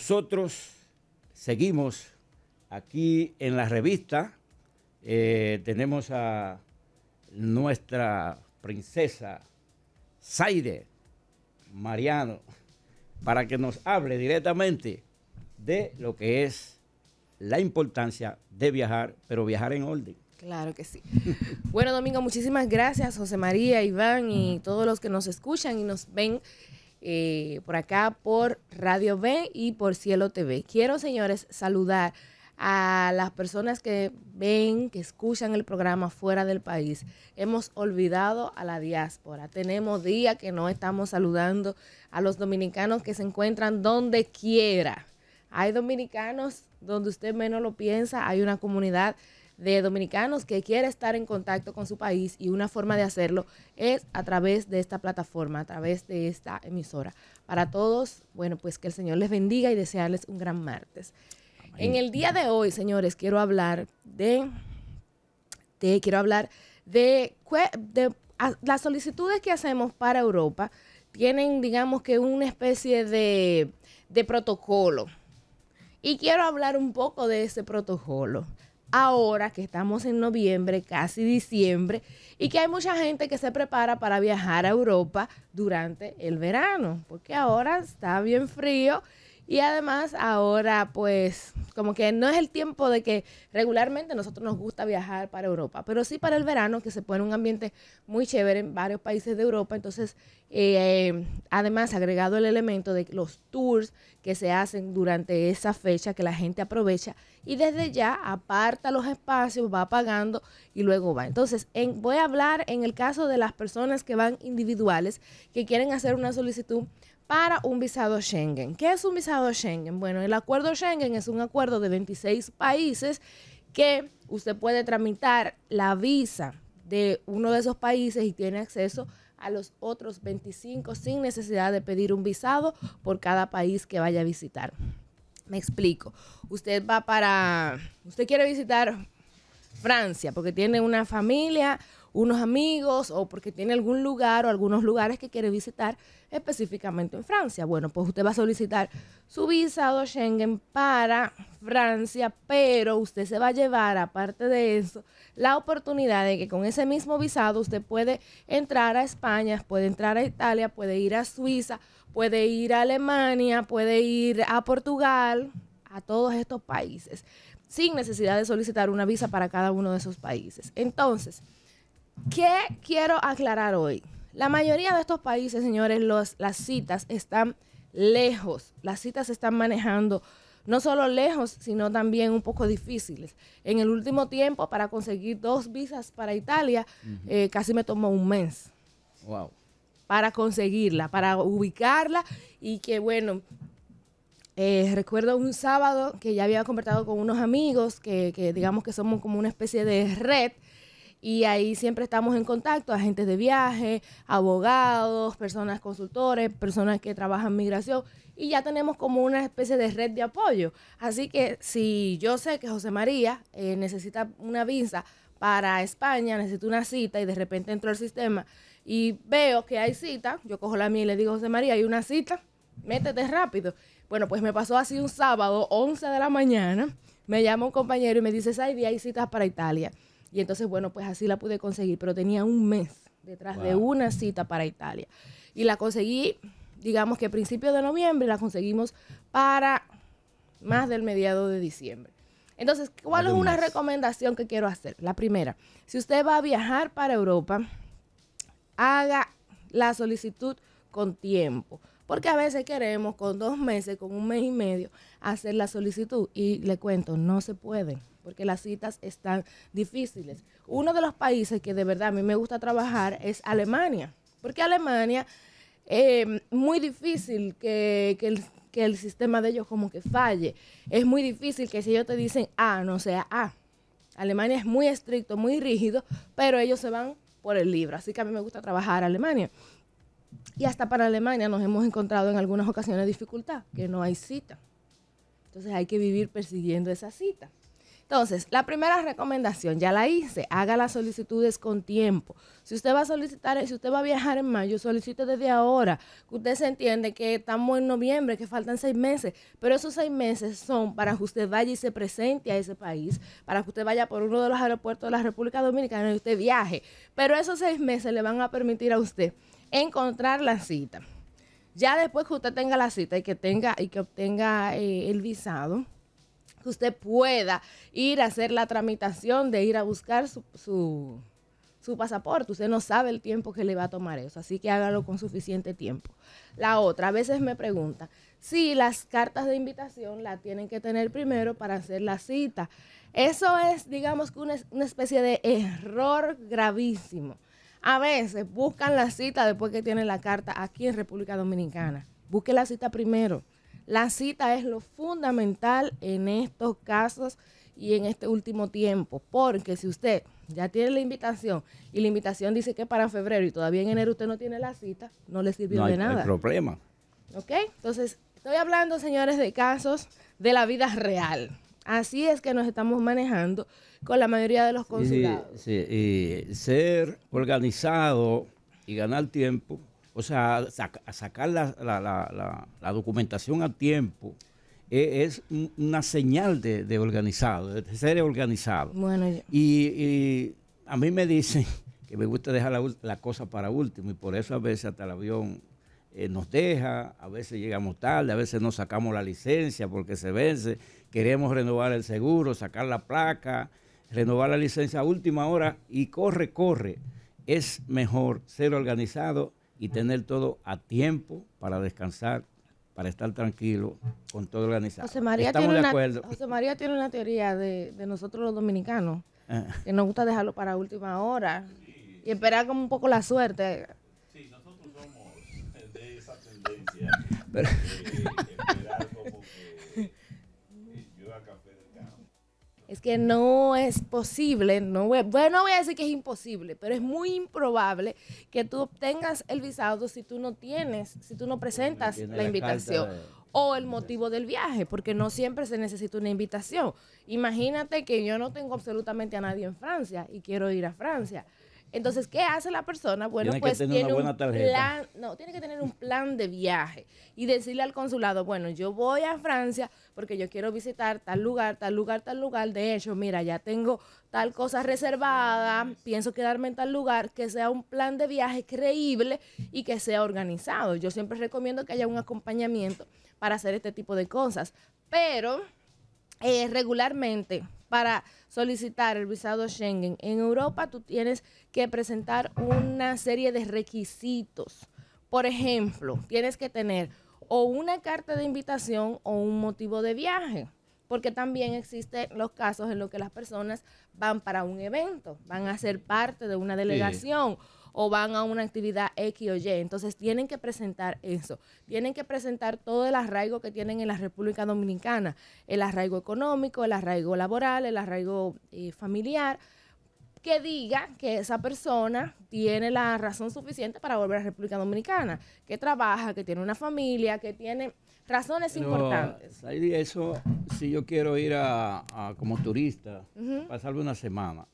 nosotros seguimos aquí en la revista. Eh, tenemos a nuestra princesa Zaire Mariano para que nos hable directamente de lo que es la importancia de viajar, pero viajar en orden. Claro que sí. bueno, Domingo, muchísimas gracias, José María, Iván y todos los que nos escuchan y nos ven eh, por acá, por Radio B y por Cielo TV. Quiero, señores, saludar a las personas que ven, que escuchan el programa fuera del país. Hemos olvidado a la diáspora. Tenemos días que no estamos saludando a los dominicanos que se encuentran donde quiera. Hay dominicanos donde usted menos lo piensa, hay una comunidad de dominicanos que quiere estar en contacto con su país y una forma de hacerlo es a través de esta plataforma, a través de esta emisora. Para todos, bueno, pues que el Señor les bendiga y desearles un gran martes. En el día de hoy, señores, quiero hablar de, quiero hablar de, las solicitudes que hacemos para Europa tienen, digamos que una especie de protocolo. Y quiero hablar un poco de ese protocolo ahora que estamos en noviembre, casi diciembre, y que hay mucha gente que se prepara para viajar a Europa durante el verano, porque ahora está bien frío y además ahora pues como que no es el tiempo de que regularmente nosotros nos gusta viajar para Europa, pero sí para el verano que se pone un ambiente muy chévere en varios países de Europa, entonces eh, además agregado el elemento de los tours que se hacen durante esa fecha que la gente aprovecha y desde ya aparta los espacios, va pagando y luego va. Entonces, en, voy a hablar en el caso de las personas que van individuales, que quieren hacer una solicitud para un visado Schengen. ¿Qué es un visado Schengen? Bueno, el acuerdo Schengen es un acuerdo de 26 países que usted puede tramitar la visa de uno de esos países y tiene acceso a a los otros 25 sin necesidad de pedir un visado por cada país que vaya a visitar. Me explico. Usted va para, usted quiere visitar Francia porque tiene una familia unos amigos o porque tiene algún lugar o algunos lugares que quiere visitar específicamente en Francia. Bueno, pues usted va a solicitar su visado Schengen para Francia, pero usted se va a llevar, aparte de eso, la oportunidad de que con ese mismo visado usted puede entrar a España, puede entrar a Italia, puede ir a Suiza, puede ir a Alemania, puede ir a Portugal, a todos estos países sin necesidad de solicitar una visa para cada uno de esos países. Entonces, ¿Qué quiero aclarar hoy? La mayoría de estos países, señores, las citas están lejos. Las citas se están manejando no solo lejos, sino también un poco difíciles. En el último tiempo, para conseguir dos visas para Italia, eh, casi me tomó un mes. Wow. Para conseguirla, para ubicarla y que, bueno, eh, recuerdo un sábado que ya había conversado con unos amigos que, que digamos que somos como una especie de red y ahí siempre estamos en contacto, agentes de viaje, abogados, personas consultores, personas que trabajan migración y ya tenemos como una especie de red de apoyo. Así que si yo sé que José María eh, necesita una visa para España, necesito una cita y de repente entro al sistema y veo que hay cita, yo cojo la mía y le digo, José María, hay una cita, métete rápido. Bueno, pues me pasó así un sábado, 11 de la mañana, me llama un compañero y me dice, Saidi, hay citas para Italia y entonces, bueno, pues así la pude conseguir, pero tenía un mes detrás de una cita para Italia. Y la conseguí, digamos que a principios de noviembre, la conseguimos para más del mediado de diciembre. Entonces, ¿cuál es una recomendación que quiero hacer? La primera, si usted va a viajar para Europa, haga la solicitud con tiempo, porque a veces queremos con dos meses, con un mes y medio, hacer la solicitud. Y le cuento, no se pueden, porque las citas están difíciles. Uno de los países que de verdad a mí me gusta trabajar es Alemania, porque Alemania es eh, muy difícil que, el sistema de ellos como que falle. Es muy difícil que si ellos te dicen A, ah, no sea A. Ah. Alemania es muy estricto, muy rígido, pero ellos se van por el libro. Así que a mí me gusta trabajar Alemania. Y hasta para Alemania nos hemos encontrado en algunas ocasiones dificultad, que no hay cita. Entonces hay que vivir persiguiendo esa cita. Entonces, la primera recomendación, ya la hice, haga las solicitudes con tiempo. Si usted va a solicitar, si usted va a viajar en mayo, solicite desde ahora, que usted se entiende que estamos en noviembre, que faltan seis meses, pero esos seis meses son para que usted vaya y se presente a ese país, para que usted vaya por uno de los aeropuertos de la República Dominicana y usted viaje. Pero esos seis meses le van a permitir a usted encontrar la cita. Ya después que usted tenga la cita y que tenga y que obtenga eh, el visado, que usted pueda ir a hacer la tramitación de ir a buscar su, su, pasaporte. Usted no sabe el tiempo que le va a tomar eso, así que hágalo con suficiente tiempo. La otra, a veces me pregunta si las cartas de invitación la tienen que tener primero para hacer la cita. Eso es, digamos, que una especie de error gravísimo a veces buscan la cita después que tienen la carta aquí en República Dominicana. Busque la cita primero. La cita es lo fundamental en estos casos y en este último tiempo, porque si usted ya tiene la invitación y la invitación dice que para febrero y todavía en enero usted no tiene la cita, no le sirvió de nada. No hay problema. ¿Ok? Entonces, estoy hablando, señores, de casos de la vida real. Así es que nos estamos manejando con la mayoría de los consulados. y ser organizado y ganar tiempo, o sea, sacar la, documentación a tiempo e-, es, una señal de, organizado, de ser organizado. Bueno, y, a mí me dicen que me gusta dejar la, cosa para último y por eso a veces hasta el avión eh, nos deja, a veces llegamos tarde, a veces no sacamos la licencia porque se vence, queremos renovar el seguro, sacar la placa, renovar la licencia a última hora y corre, corre. Es mejor ser organizado y tener todo a tiempo para descansar, para estar tranquilo, con todo organizado. José María, tiene, Una, María tiene una teoría de, nosotros los dominicanos, ah. que nos gusta dejarlo para última hora y esperar como un poco la suerte. Sí, nosotros somos de esa tendencia. Eh, es que no es posible, no voy, bueno, voy a decir que es imposible, pero es muy improbable que tú obtengas el visado si tú no tienes, si tú no presentas la, invitación o el motivo del viaje, porque no siempre se necesita una invitación. Imagínate que yo no tengo absolutamente a nadie en Francia y quiero ir a Francia. Entonces, ¿qué hace la persona? Bueno, tiene pues que tener tiene una buena tarjeta. no, tiene que tener un plan de viaje y decirle al consulado, bueno, yo voy a Francia porque yo quiero visitar tal lugar, tal lugar, tal lugar. De hecho, mira, ya tengo tal cosa reservada, pienso quedarme en tal lugar, que sea un plan de viaje creíble y que sea organizado. Yo siempre recomiendo que haya un acompañamiento para hacer este tipo de cosas, pero eh, regularmente para solicitar el visado Schengen en Europa, tú tienes que presentar una serie de requisitos. Por ejemplo, tienes que tener o una carta de invitación o un motivo de viaje, porque también existen los casos en los que las personas van para un evento, van a ser parte de una delegación o van a una actividad X o Y. Entonces tienen que presentar eso. Tienen que presentar todo el arraigo que tienen en la República Dominicana. El arraigo económico, el arraigo laboral, el arraigo eh, familiar que diga que esa persona tiene la razón suficiente para volver a República Dominicana, que trabaja, que tiene una familia, que tiene razones importantes. eso, si yo quiero ir a, como turista, pasarle una semana,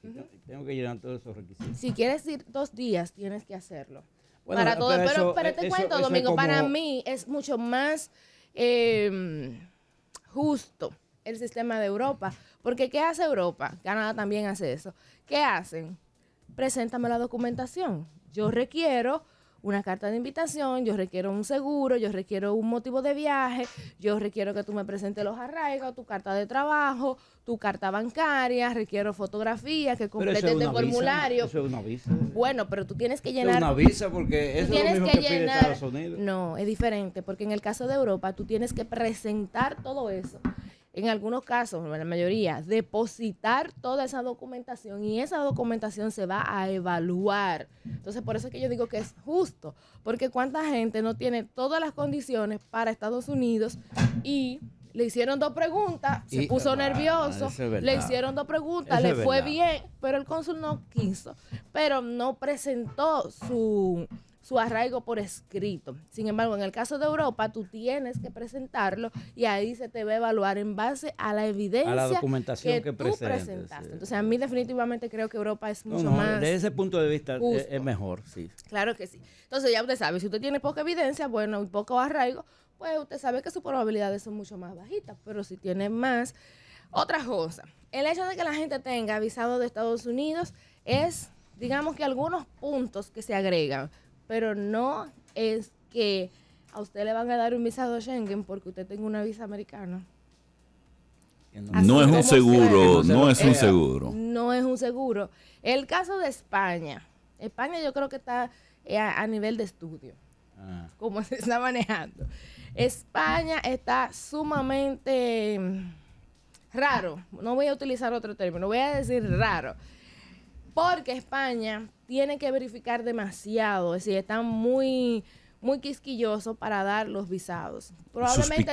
tengo que llenar todos esos requisitos. Si quieres ir dos días, tienes que hacerlo. Bueno, para todo, pero, eso, pero te cuento, Domingo, para mí es mucho más em, justo el sistema de Europa, porque ¿qué hace Europa? Canadá también hace eso. ¿Qué hacen? Preséntame la documentación. Yo requiero una carta de invitación, yo requiero un seguro, yo requiero un motivo de viaje, yo requiero que tú me presentes los arraigos, tu carta de trabajo, tu carta bancaria, requiero fotografías, que complete el este formulario. Bueno, pero tú tienes que llenar. Es una visa porque eso es lo que, llenar, Estados No, es diferente, porque en el caso de Europa tú tienes que presentar todo eso en algunos casos, la mayoría, depositar toda esa documentación y esa documentación se va a evaluar. Entonces, por eso es que yo digo que es justo, porque cuánta gente no tiene todas las condiciones para Estados Unidos y le hicieron dos preguntas, se puso nervioso, le hicieron dos preguntas, le fue bien, pero el cónsul no quiso, pero no presentó su, su arraigo por escrito. Sin embargo, en el caso de Europa, tú tienes que presentarlo y ahí se te va a evaluar en base a la evidencia a la documentación que, presentaste. Entonces, a mí definitivamente creo que Europa es mucho más... Desde ese punto de vista eh, es mejor, sí. Claro que sí. Entonces, ya usted sabe, si usted tiene poca evidencia, bueno, y poco arraigo, pues usted sabe que sus probabilidades son mucho más bajitas, pero si tiene más... Otra cosa, el hecho de que la gente tenga visado de Estados Unidos es, digamos que algunos puntos que se agregan, pero no es que a usted le van a dar un visado Schengen porque usted tenga una visa americana. no es un seguro, no es un seguro. No es un seguro. El caso de España. España yo creo que está eh, a nivel de estudio. Ah. como se está manejando. España está sumamente mm, raro, no voy a utilizar otro término, voy a decir raro, porque España tiene que verificar demasiado, es decir, está muy muy quisquilloso para dar los visados. Probablemente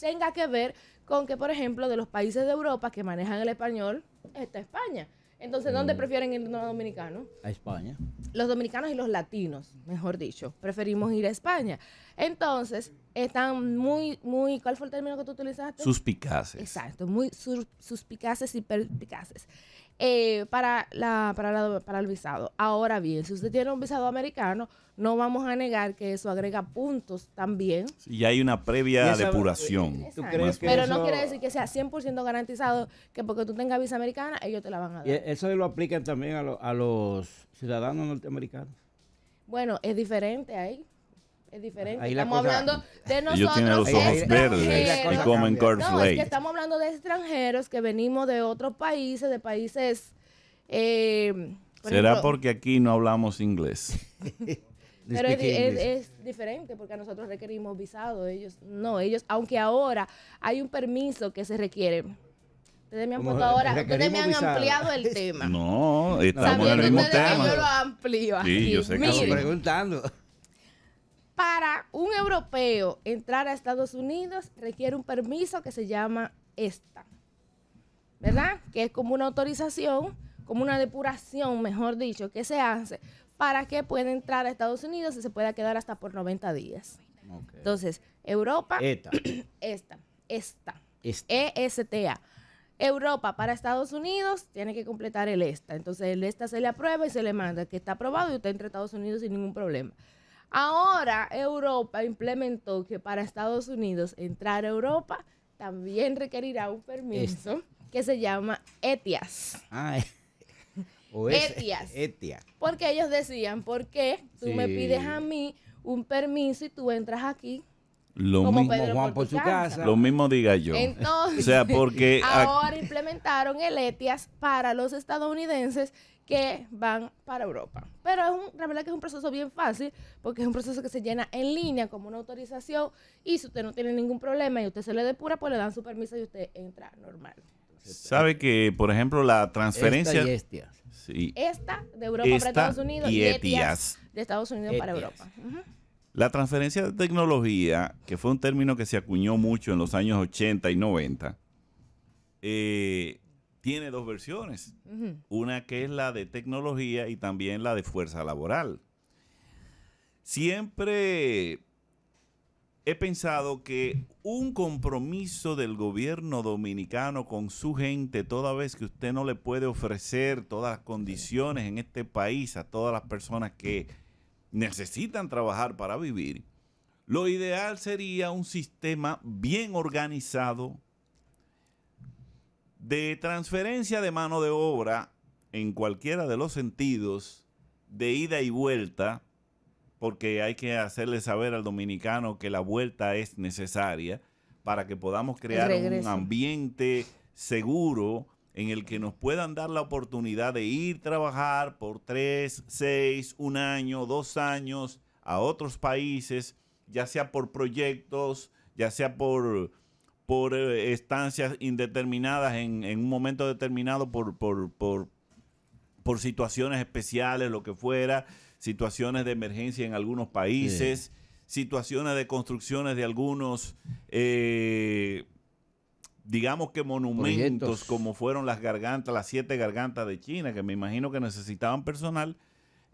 tenga que ver con que, por ejemplo, de los países de Europa que manejan el español está España. Entonces, ¿dónde mm. prefieren ir los dominicanos? A España. Los dominicanos y los latinos, mejor dicho, preferimos ir a España. Entonces, están muy, muy, ¿cuál fue el término que tú utilizaste? Suspicaces. Exacto, muy sus suspicaces y perpicaces. Eh, para, la, para, para el visado. Ahora bien, si usted tiene un visado americano, no vamos a negar que eso agrega puntos también. Y hay una previa depuración. Eh, Pero no quiere decir que sea 100% garantizado que porque tú tengas visa americana, ellos te la van a dar. eso lo aplican también a, a los ciudadanos norteamericanos? Bueno, es diferente ahí. Es diferente. estamos hablando de nosotros. Ellos los ojos verdes y comen no, es que estamos hablando de extranjeros que venimos de otros países, de países. Eh, ¿Será porque aquí no hablamos inglés? Pero es, diferente porque nosotros requerimos visado. Ellos no, ellos, aunque ahora hay un permiso que se requiere. Ustedes me han puesto ahora, ustedes me han ampliado el tema. No, estamos en el mismo tema. Yo lo amplío. Sí, aquí. yo sé que preguntando para un europeo entrar a Estados Unidos requiere un permiso que se llama ESTA, ¿verdad? Que es como una autorización, como una depuración, mejor dicho, que se hace para que pueda entrar a Estados Unidos y se pueda quedar hasta por 90 días. Entonces, Europa, ETA. esta, esta, esta, ESTA. Europa para Estados Unidos tiene que completar el ESTA. Entonces, el ESTA se le aprueba y se le manda que está aprobado y usted entra a Estados Unidos sin ningún problema. Ahora Europa implementó que para Estados Unidos entrar a Europa también requerirá un permiso este. que se llama ETIAS. Ah, eh. ETIAS. E porque ellos decían, ¿por qué tú me pides a mí un permiso y tú entras aquí? Lo mismo Juan por, su casa. Lo mismo diga yo. Entonces, o sea, porque ahora implementaron el ETIAS para los estadounidenses que van para Europa. Pero es un, la verdad que es un proceso bien fácil porque es un proceso que se llena en línea como una autorización y si usted no tiene ningún problema y usted se le depura, pues le dan su permiso y usted entra normal. Sabe que, por ejemplo, la transferencia... Esta, y Esta de Europa para Estados Unidos y etias de Estados Unidos para Europa. La transferencia de tecnología, que fue un término que se acuñó mucho en los años 80 y 90, eh, tiene dos versiones. Una que es la de tecnología y también la de fuerza laboral. Siempre he pensado que un compromiso del gobierno dominicano con su gente, toda vez que usted no le puede ofrecer todas las condiciones en este país a todas las personas que necesitan trabajar para vivir, lo ideal sería un sistema bien organizado, de transferencia de mano de obra en cualquiera de los sentidos, de ida y vuelta, porque hay que hacerle saber al dominicano que la vuelta es necesaria para que podamos crear un ambiente seguro en el que nos puedan dar la oportunidad de ir trabajar por tres, seis, un año, dos años a otros países, ya sea por proyectos, ya sea por por eh, estancias indeterminadas en, un momento determinado, por, por, por, situaciones especiales, lo que fuera, situaciones de emergencia en algunos países, situaciones de construcciones de algunos, eh, digamos que monumentos, como fueron las gargantas, las siete gargantas de China, que me imagino que necesitaban personal.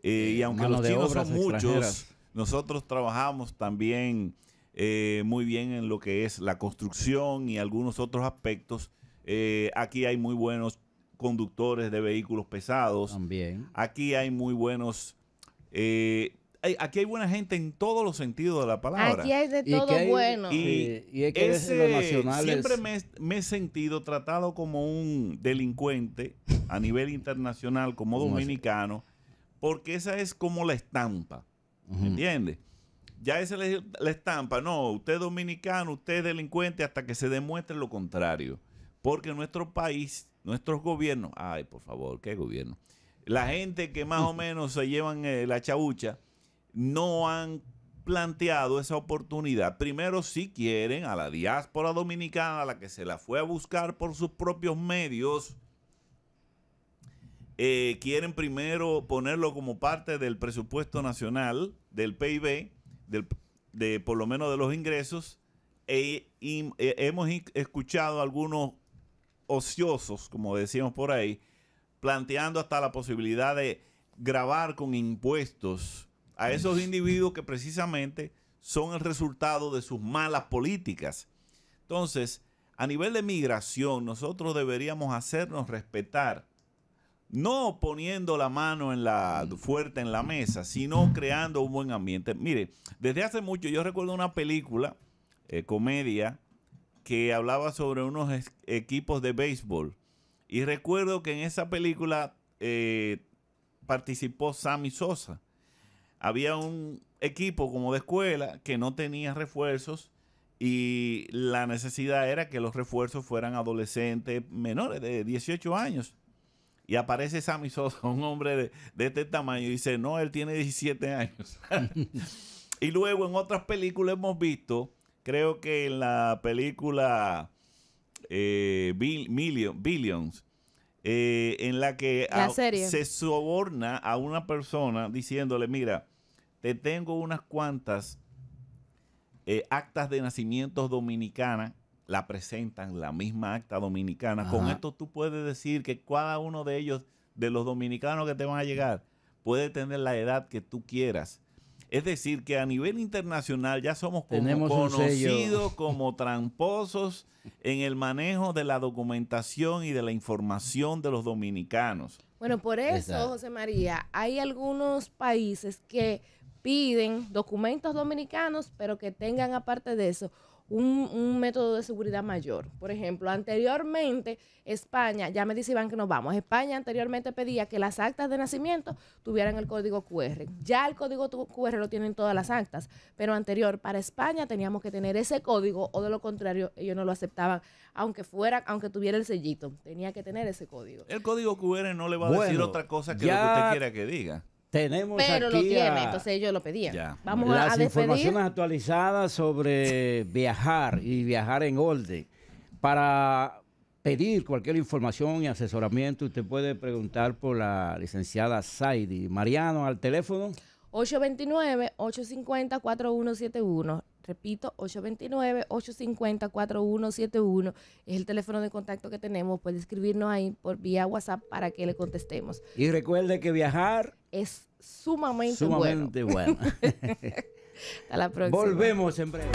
Eh, y aunque los chinos son muchos, nosotros trabajamos también eh, muy bien en lo que es la construcción y algunos otros aspectos. Eh, aquí hay muy buenos conductores de vehículos pesados. También. Aquí hay muy buenos... Eh, aquí hay buena gente en todos los sentidos de la palabra. Aquí hay de todo bueno. Y, que siempre me, he sentido tratado como un delincuente a nivel internacional, como dominicano, porque esa es como la estampa. ¿Me entiendes? Ya esa es la estampa. No, usted es dominicano, usted es delincuente hasta que se demuestre lo contrario. Porque nuestro país, nuestros gobiernos, ay, por favor, qué gobierno. La gente que más o menos se llevan eh, la chabucha no han planteado esa oportunidad. Primero, si quieren, a la diáspora dominicana, a la que se la fue a buscar por sus propios medios, eh, quieren primero ponerlo como parte del presupuesto nacional, del PIB, de por lo menos de los ingresos, hemos escuchado algunos ociosos, como decíamos por ahí, planteando hasta la posibilidad de grabar con impuestos a esos individuos que precisamente son el resultado de sus malas políticas. Entonces, a nivel de migración, nosotros deberíamos hacernos respetar no poniendo la mano en la mm. fuerte en la mesa, sino creando un buen ambiente. Mire, desde hace mucho yo recuerdo una película, eh, comedia, que hablaba sobre unos equipos de béisbol. Y recuerdo que en esa película eh, participó Sammy Sosa. Había un equipo como de escuela que no tenía refuerzos y la necesidad era que los refuerzos fueran adolescentes menores de 18 años y aparece Sammy Sosa, un hombre de, este tamaño, y dice, no, él tiene 17 años. y luego en otras películas hemos visto, creo que en la película eh, Billions, eh, en la que se soborna a una persona diciéndole, mira, te tengo unas cuantas eh, actas de nacimiento dominicanas la presentan la misma acta dominicana. Con esto tú puedes decir que cada uno de ellos, de los dominicanos que te van a llegar, puede tener la edad que tú quieras. Es decir, que a nivel internacional ya somos conocidos como tramposos en el manejo de la documentación y de la información de los dominicanos. Bueno, por eso, José María, hay algunos países que piden documentos dominicanos, pero que tengan aparte de eso un, un, método de seguridad mayor. Por ejemplo, anteriormente España, ya me dice Iván que nos vamos, España anteriormente pedía que las actas de nacimiento tuvieran el código QR. Ya el código QR lo tienen todas las actas, pero anterior para España teníamos que tener ese código o de lo contrario ellos no lo aceptaban, aunque fuera, aunque tuviera el sellito, tenía que tener ese código. El código QR no le va a decir otra cosa que lo que usted quiera que diga. Tenemos Pero lo tiene, entonces ellos lo pedían. Vamos Las a, Las informaciones actualizadas sobre viajar y viajar en orden. Para pedir cualquier información y asesoramiento, usted puede preguntar por la licenciada Saidi. Mariano, al teléfono. 829-850-4171. Repito, 829-850-4171 es el teléfono de contacto que tenemos. Puede escribirnos ahí por vía WhatsApp para que le contestemos. Y recuerde que viajar es sumamente, sumamente bueno. bueno. Hasta la próxima. Volvemos en breve.